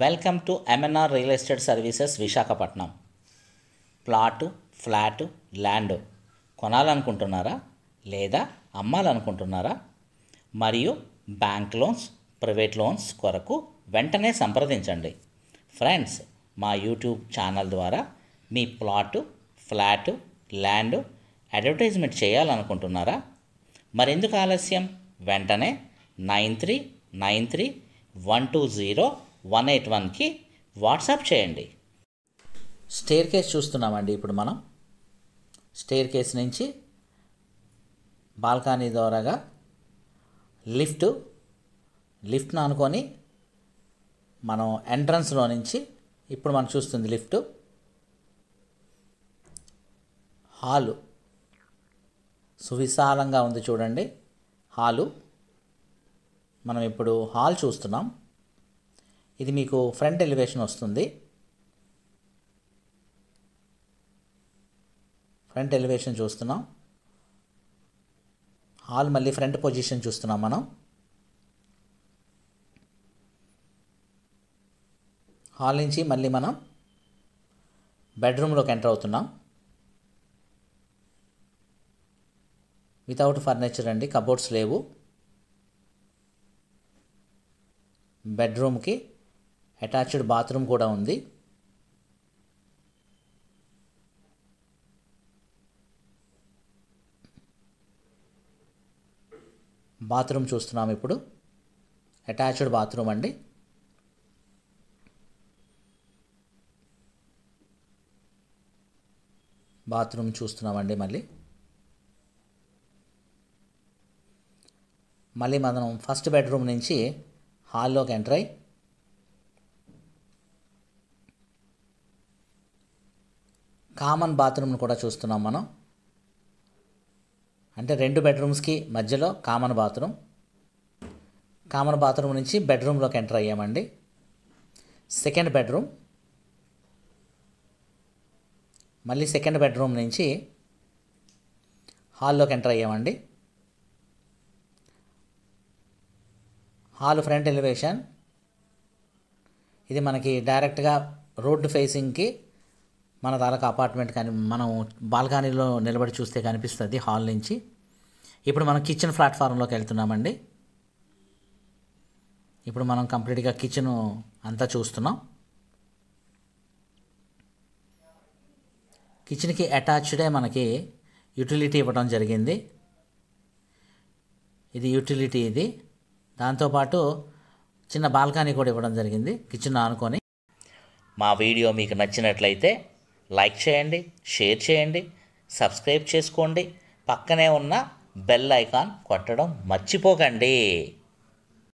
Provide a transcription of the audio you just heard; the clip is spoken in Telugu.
welcome to MNR real estate services Visakhapatnam plot flat land కొనాలనుకుంటున్నారా లేదా అమ్మాలనుకుంటున్నారా మరియు బ్యాంక్ లోన్స్ ప్రైవేట్ లోన్స్ కొరకు వెంటనే సంప్రదించండి ఫ్రెండ్స్ మా యూట్యూబ్ ఛానల్ ద్వారా మీ ప్లాటు ఫ్లాటు ల్యాండ్ అడ్వర్టైజ్మెంట్ చేయాలనుకుంటున్నారా మరెందుకు ఆలస్యం వెంటనే nine three nine three one two zero one eight వన్కి వాట్సాప్ చేయండి స్టేర్ కేస్ చూస్తున్నామండి ఇప్పుడు మనం స్టేర్ కేస్ నుంచి బాల్కనీ ద్వారాగా లిఫ్ట్ లిఫ్ట్ను అనుకొని మనం ఎంట్రన్స్లో నుంచి ఇప్పుడు మనం చూస్తుంది లిఫ్ట్ హాలు సువిశాలంగా ఉంది చూడండి హాలు మనం ఇప్పుడు హాల్ చూస్తున్నాం ఇది మీకు ఫ్రంట్ ఎలివేషన్ వస్తుంది ఫ్రంట్ ఎలివేషన్ చూస్తున్నాం హాల్ మళ్ళీ ఫ్రంట్ పొజిషన్ చూస్తున్నాం మనం హాల్ నుంచి మళ్ళీ మనం బెడ్రూమ్లోకి ఎంటర్ అవుతున్నాం వితౌట్ ఫర్నిచర్ అండి కబోర్డ్స్ లేవు బెడ్రూమ్కి అటాచ్డ్ బాత్రూమ్ కూడా ఉంది బాత్రూమ్ చూస్తున్నాం ఇప్పుడు అటాచ్డ్ బాత్రూమ్ అండి బాత్రూమ్ చూస్తున్నామండి మళ్ళీ మళ్ళీ మనం ఫస్ట్ బెడ్రూమ్ నుంచి హాల్లోకి ఎంటర్ అయ్యి కామన్ బాత్రూమ్ను కూడా చూస్తున్నాం మనం అంటే రెండు బెడ్రూమ్స్కి మధ్యలో కామన్ బాత్రూమ్ కామన్ బాత్రూమ్ నుంచి బెడ్రూమ్లోకి ఎంటర్ అయ్యామండి సెకండ్ బెడ్రూమ్ మళ్ళీ సెకండ్ బెడ్రూమ్ నుంచి హాల్లోకి ఎంటర్ అయ్యామండి హాల్ ఫ్రంట్ ఎలివేషన్ ఇది మనకి డైరెక్ట్గా రోడ్డు ఫేసింగ్కి మన తాలక అపార్ట్మెంట్ కానీ మనం బాల్కనీలో నిలబడి చూస్తే కనిపిస్తుంది హాల్ నుంచి ఇప్పుడు మనం కిచెన్ ప్లాట్ఫారంలోకి వెళ్తున్నామండి ఇప్పుడు మనం కంప్లీట్గా కిచెన్ అంతా చూస్తున్నాం కిచెన్కి అటాచ్డే మనకి యూటిలిటీ ఇవ్వడం జరిగింది ఇది యూటిలిటీ ఇది దాంతోపాటు చిన్న బాల్కనీ కూడా ఇవ్వడం జరిగింది కిచెన్ ఆనుకొని మా వీడియో మీకు నచ్చినట్లయితే లైక్ చేయండి షేర్ చేయండి సబ్స్క్రైబ్ చేసుకోండి పక్కనే ఉన్న బెల్ ఐకాన్ కొట్టడం మర్చిపోకండి